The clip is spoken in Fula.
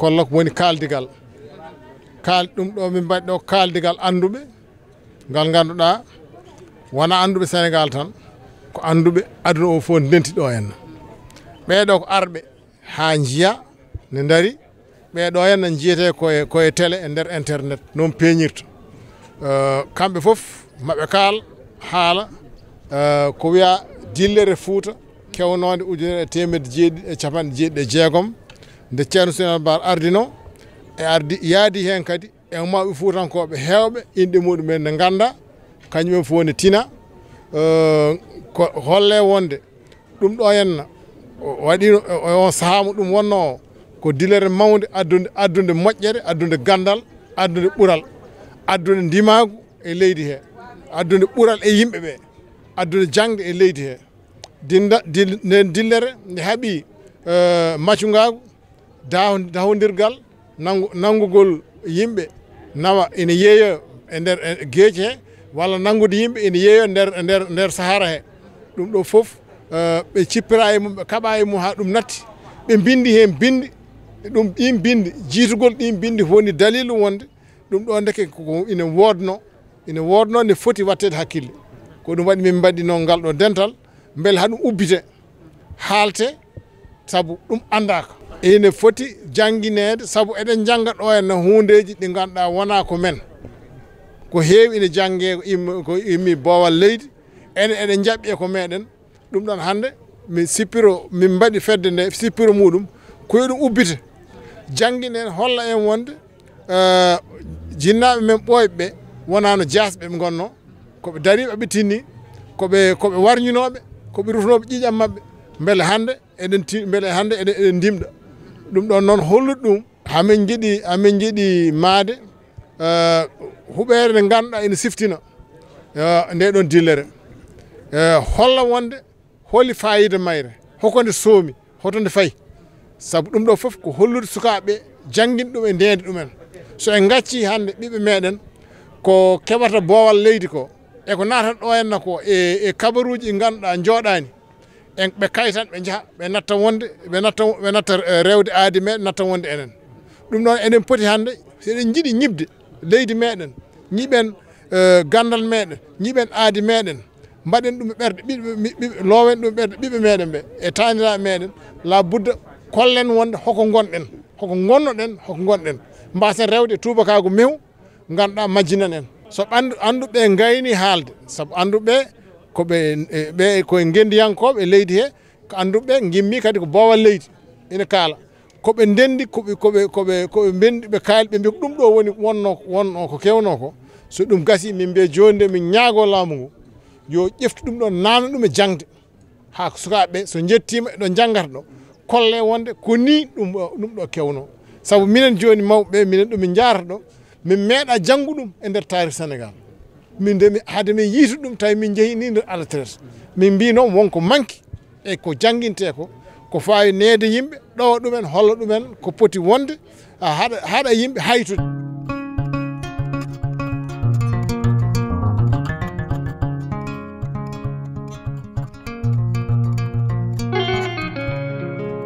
kollo woni kaaldigal kaal ɗum ɗo min mbaɗi ɗo kaaldigal annduɓe ngal ngannduɗaa wona annduɓe sénégal tan ko annduɓe aduna o fof ndentiɗo henna ɓeeɗo ko arɓe haa njiya ne ndari ɓeeɗo henna jiyete koye koye télé e ndeer internet noon peeñirta kamɓe fof maɓe kaal haala ko wiya dillere fuuta kewnoonde ujunere e temedde jeeɗiɗi e capanɗe jeeɗiɗi e jeegom nde ceerno souleymane bar ardino e ardi yaadi heen kadi e maɓe fuutankoɓe heewɓe inɗe muɗumen ne ngannda kañumen fof ne tina ko holle wonde ɗum ɗo henna waɗino on sahaamu ɗum wonno o ko dilere mawde addude addude moƴƴere addude gandal addude ɓural addude ndimaagu e leydi hee addude ɓural e yimɓe ɓee addude jangde e leydi hee dinda nden dillere nde haɓii maccungaagu dawdirgal nanngugol yimɓe nawa ina yeeyo e nder e geeji he walla nanngude yimɓe ina yeeyo e nder e nder nder sahara he ɗum ɗo fof ɓe cippira e mum ɓe kaɓa e mum haa ɗum natti ɓe mbindi heen binndi ɗum ɗin binndi jiitugol ɗin binndi woni dalilu wonde ɗum ɗo ndeke ko ina woodno ina woodno nde foti waɗtede hakkille ko ɗum waɗi min mbaɗi noon ngal ɗo dental mbele haa ɗum ubbite haalte sabu ɗum anndaaka ene foti janguinede saabu eɗen jangga ɗo henna hundeji ɗi ganduɗa wona ko men ko heewi ene jangge ko immi boowal leydi ene eɗen jaɓɓi e ko meɗen ɗum ɗon hannde mi sippiro min mbaɗi fedde nde sippiro muɗum koye ɗum ubbita jangguine holla en wonde eh, jinnaɓe men ɓooyɓe wonano jasɓe ɓe gonno koɓe dariɓe ɓe tinni koɓe koɓe warñunoɓe koɓe rutunoɓe ƴiƴam mabɓe beele hande eɗen beele hannde eɗen dimɗa ɗum ɗon noon hollude ɗum hamin jiɗi amin jiɗi maade eh, huɓeere nde ngannduɗaa ina siftina eh, nde ɗon dillere eh, holla wonde holi fayida mayre hoko nde soomi hoto nde fayi sabu ɗum ɗo fof ko hollude sukaaɓe jangin ɗum e ndeende ɗumen so en gacci hannde ɓiɓɓe meɗen ko keɓata boowal leydi ko eko naatat ɗo henna ko e, e kabaruji ɗi ngannduɗaa jooɗaani en ɓe kay tan ɓe jaha ɓe natta wonde ɓe natta ɓe natta eh, rewde aadi meɗen natta wonde enen ɗum noon enen poti hannde seɗen jiɗi ñibde leydi meɗen ñiɓen eh, gandal meɗen ñiɓen aadi meɗen mbaɗen ɗum e ɓerde ɓiɓɓe lowen ɗum e ɓerde ɓiɓɓe meɗen ɓe e taniraɓe meɗen labudda kollen wonde hoko gonɗen hoko gonnoɗen hoko gonɗen mbasen rewde e tubakago mew ganduɗa majjinan en so ɓandu anduɓe gayni haalde saabu anduɓe koɓe eh, ɓe koye ndendiyankoɓe leydi he ko anduɓe gimmi kadi ko bowal leydi ina kaala koɓe ndendi koɓe koɓe koɓe koɓe bendi ɓe kaali ɓe mbi ko ɗum ɗo woni wonno wonno ko kewno ko so ɗum gasi min mbiya joni de min ñaago laamu ngu yo ƴeftu ɗum ɗon namna ɗum e jangde ha sukaɓeɓe so jettima eɗo janggata ɗo kolle wonde ko ni ɗum ɗum ɗo kewno saabu minen joni mawɓe minen ɗo min jarata ɗo min meeɗa janggu ɗum e nder tarikh sénégal min de haade min yiitu ɗum tawi min jeehi ni nder altres min mbi noon wonko manki e ko janginte ko ko fawi neede yimɓe ɗowa ɗumen holla ɗumen ko poti wonde haɗa haɗa yimɓe haytude